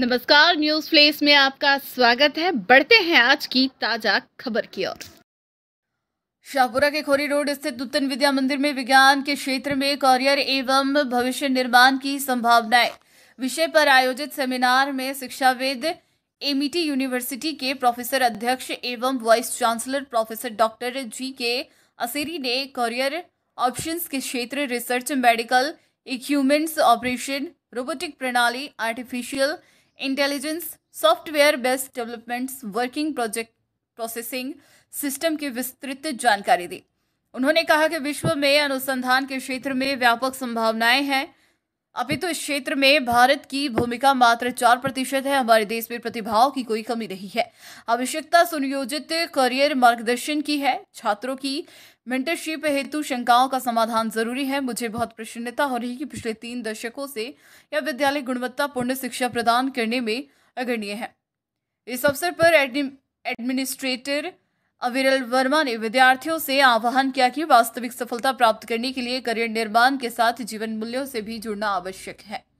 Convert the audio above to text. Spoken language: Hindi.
नमस्कार न्यूज प्लेस में आपका स्वागत है बढ़ते हैं आज की ताजा खबर की ओर शाहपुरा के खोरी रोड स्थित नूतन विद्या मंदिर में विज्ञान के क्षेत्र में करियर एवं भविष्य निर्माण की संभावनाएं विषय पर आयोजित सेमिनार में शिक्षाविद एमिटी यूनिवर्सिटी के प्रोफेसर अध्यक्ष एवं vice chancellor professor doctor G K Asseri ने करियर ऑप्शंस के क्षेत्र research medical equipments operation robotic प्रणाली artificial intelligence software based developments working project processing system की विस्तृत जानकारी दी उन्होंने कहा कि विश्व में अनुसंधान के क्षेत्र में व्यापक संभावनाएं हैं अभी तो इस क्षेत्र में भारत की भूमिका मात्र चार प्रतिशत है हमारे देश में प्रतिभाओं की कोई कमी नहीं है आवश्यकता सुनियोजित करियर मार्गदर्शन की है छात्रों की मेंटरशिप हेतु शंकाओं का समाधान जरूरी है मुझे बहुत प्रसन्नता हो रही कि पिछले तीन दशकों से यह विद्यालय गुणवत्तापूर्ण शिक्षा प्रदान करने में अग्रणीय है इस अवसर पर एडमिनिस्ट्रेटर अविरल वर्मा ने विद्यार्थियों से आह्वान किया कि वास्तविक सफलता प्राप्त करने के लिए करियर निर्माण के साथ जीवन मूल्यों से भी जुड़ना आवश्यक है